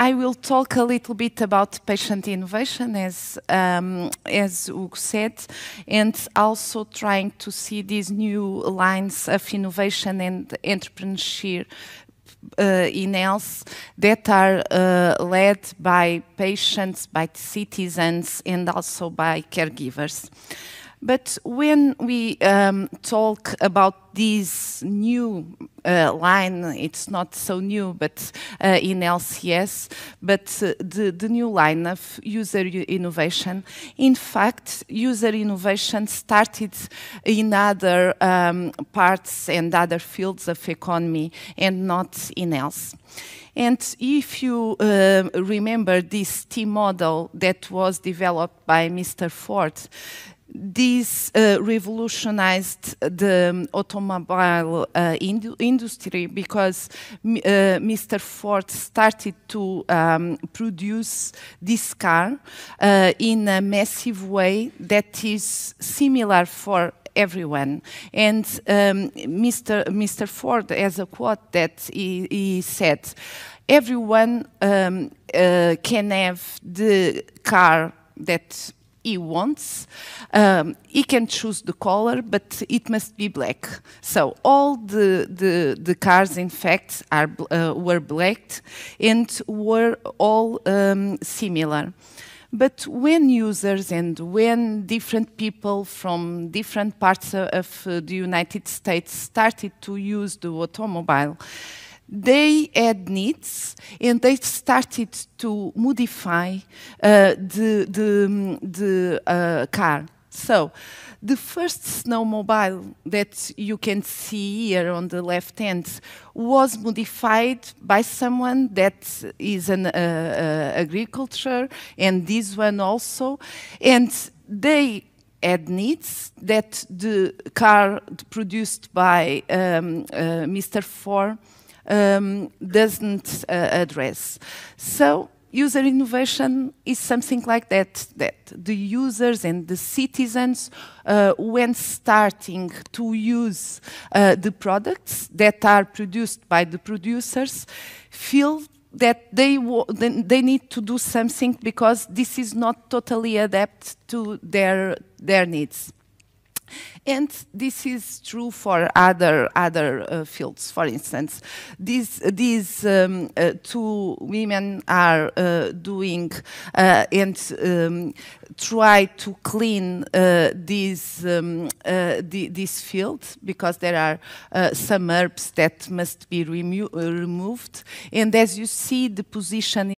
I will talk a little bit about patient innovation, as, um, as Hugo said, and also trying to see these new lines of innovation and entrepreneurship uh, in health that are uh, led by patients, by citizens, and also by caregivers. But when we um, talk about this new uh, line, it's not so new, but uh, in LCS, but uh, the, the new line of user innovation. In fact, user innovation started in other um, parts and other fields of economy and not in else. And if you uh, remember this T model that was developed by Mr. Ford, this uh, revolutionized the um, automobile uh, industry because uh, Mr. Ford started to um, produce this car uh, in a massive way that is similar for everyone. And um, Mr. Mr. Ford has a quote that he, he said, everyone um, uh, can have the car that he wants. Um, he can choose the color, but it must be black. So all the the, the cars, in fact, are uh, were blacked and were all um, similar. But when users and when different people from different parts of, of uh, the United States started to use the automobile, they had needs and they started to modify uh, the, the, mm, the uh, car. So the first snowmobile that you can see here on the left hand was modified by someone that is an uh, uh agriculture and this one also. And they had needs that the car produced by um, uh, Mr. Ford um, doesn't uh, address. So user innovation is something like that, that the users and the citizens, uh, when starting to use uh, the products that are produced by the producers, feel that they, they need to do something because this is not totally adapted to their, their needs. And this is true for other other uh, fields. For instance, these these um, uh, two women are uh, doing uh, and um, try to clean uh, this um, uh, the, this field because there are some herbs that must be remo removed. And as you see, the position.